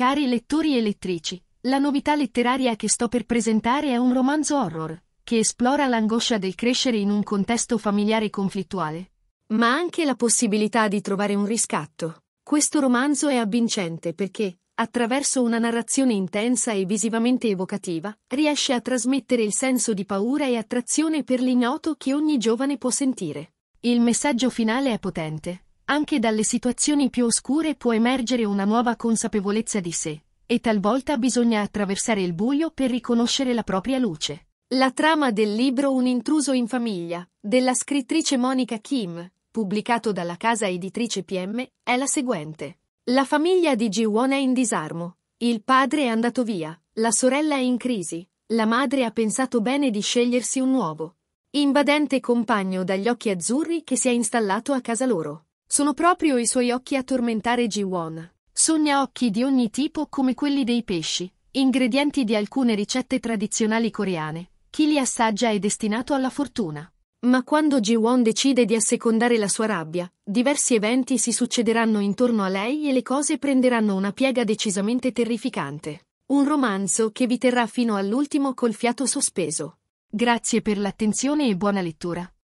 Cari lettori e lettrici, la novità letteraria che sto per presentare è un romanzo horror, che esplora l'angoscia del crescere in un contesto familiare conflittuale, ma anche la possibilità di trovare un riscatto. Questo romanzo è avvincente perché, attraverso una narrazione intensa e visivamente evocativa, riesce a trasmettere il senso di paura e attrazione per l'ignoto che ogni giovane può sentire. Il messaggio finale è potente, anche dalle situazioni più oscure può emergere una nuova consapevolezza di sé, e talvolta bisogna attraversare il buio per riconoscere la propria luce. La trama del libro Un intruso in famiglia, della scrittrice Monica Kim, pubblicato dalla casa editrice PM, è la seguente. La famiglia di Ji-won è in disarmo. Il padre è andato via, la sorella è in crisi, la madre ha pensato bene di scegliersi un nuovo invadente compagno dagli occhi azzurri che si è installato a casa loro. Sono proprio i suoi occhi a tormentare Ji-won. Sogna occhi di ogni tipo come quelli dei pesci, ingredienti di alcune ricette tradizionali coreane. Chi li assaggia è destinato alla fortuna. Ma quando Ji-won decide di assecondare la sua rabbia, diversi eventi si succederanno intorno a lei e le cose prenderanno una piega decisamente terrificante. Un romanzo che vi terrà fino all'ultimo col fiato sospeso. Grazie per l'attenzione e buona lettura.